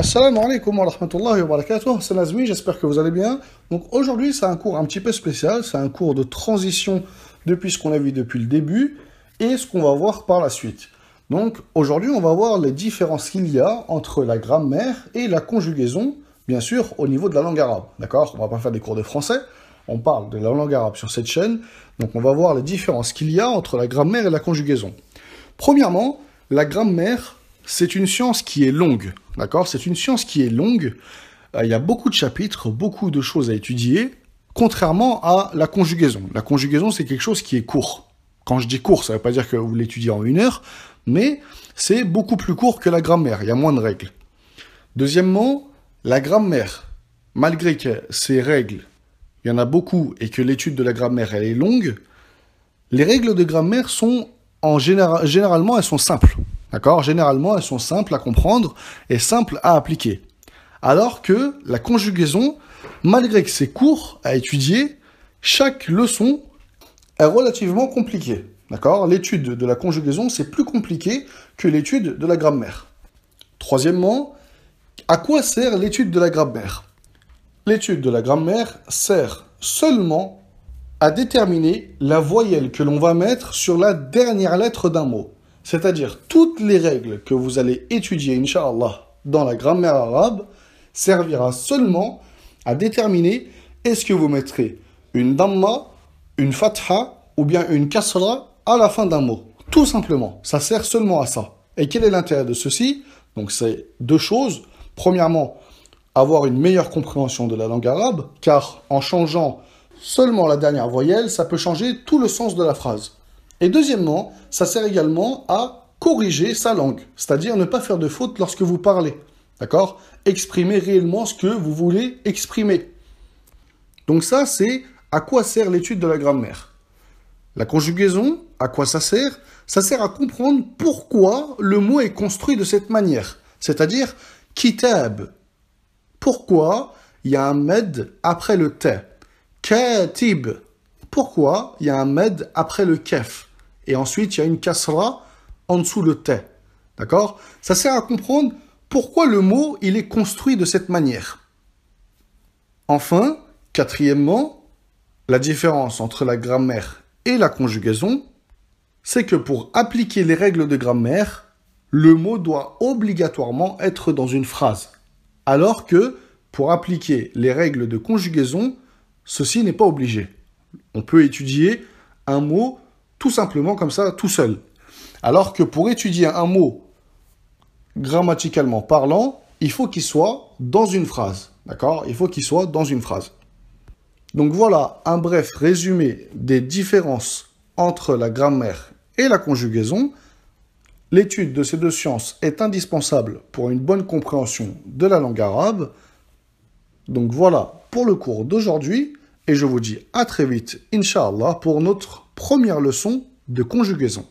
Assalamu alaikum wa rahmatullahi wa barakatuh, c'est Nazmi, j'espère que vous allez bien. Donc aujourd'hui c'est un cours un petit peu spécial, c'est un cours de transition depuis ce qu'on a vu depuis le début et ce qu'on va voir par la suite. Donc aujourd'hui on va voir les différences qu'il y a entre la grammaire et la conjugaison, bien sûr au niveau de la langue arabe. D'accord On va pas faire des cours de français, on parle de la langue arabe sur cette chaîne, donc on va voir les différences qu'il y a entre la grammaire et la conjugaison. Premièrement, la grammaire c'est une science qui est longue, d'accord C'est une science qui est longue. Euh, il y a beaucoup de chapitres, beaucoup de choses à étudier, contrairement à la conjugaison. La conjugaison, c'est quelque chose qui est court. Quand je dis court, ça ne veut pas dire que vous l'étudiez en une heure, mais c'est beaucoup plus court que la grammaire, il y a moins de règles. Deuxièmement, la grammaire, malgré que ces règles, il y en a beaucoup et que l'étude de la grammaire, elle est longue, les règles de grammaire sont, en général, généralement, elles sont simples. D'accord Généralement, elles sont simples à comprendre et simples à appliquer. Alors que la conjugaison, malgré que c'est court à étudier, chaque leçon est relativement compliquée. D'accord L'étude de la conjugaison, c'est plus compliqué que l'étude de la grammaire. Troisièmement, à quoi sert l'étude de la grammaire L'étude de la grammaire sert seulement à déterminer la voyelle que l'on va mettre sur la dernière lettre d'un mot. C'est-à-dire, toutes les règles que vous allez étudier, Inch'Allah, dans la grammaire arabe, servira seulement à déterminer est-ce que vous mettrez une damma, une fatha ou bien une kasra à la fin d'un mot. Tout simplement, ça sert seulement à ça. Et quel est l'intérêt de ceci Donc c'est deux choses. Premièrement, avoir une meilleure compréhension de la langue arabe, car en changeant seulement la dernière voyelle, ça peut changer tout le sens de la phrase. Et deuxièmement, ça sert également à corriger sa langue, c'est-à-dire ne pas faire de faute lorsque vous parlez. D'accord Exprimer réellement ce que vous voulez exprimer. Donc ça, c'est à quoi sert l'étude de la grammaire. La conjugaison, à quoi ça sert Ça sert à comprendre pourquoi le mot est construit de cette manière, c'est-à-dire kitab. Pourquoi il y a un med après le t Katib. Pourquoi il y a un med après le kef et ensuite il y a une kasra en dessous le thé, D'accord Ça sert à comprendre pourquoi le mot il est construit de cette manière. Enfin, quatrièmement, la différence entre la grammaire et la conjugaison, c'est que pour appliquer les règles de grammaire, le mot doit obligatoirement être dans une phrase, alors que pour appliquer les règles de conjugaison, ceci n'est pas obligé. On peut étudier un mot tout simplement comme ça, tout seul. Alors que pour étudier un mot grammaticalement parlant, il faut qu'il soit dans une phrase. D'accord Il faut qu'il soit dans une phrase. Donc voilà un bref résumé des différences entre la grammaire et la conjugaison. L'étude de ces deux sciences est indispensable pour une bonne compréhension de la langue arabe. Donc voilà pour le cours d'aujourd'hui et je vous dis à très vite, Inch'Allah, pour notre première leçon de conjugaison.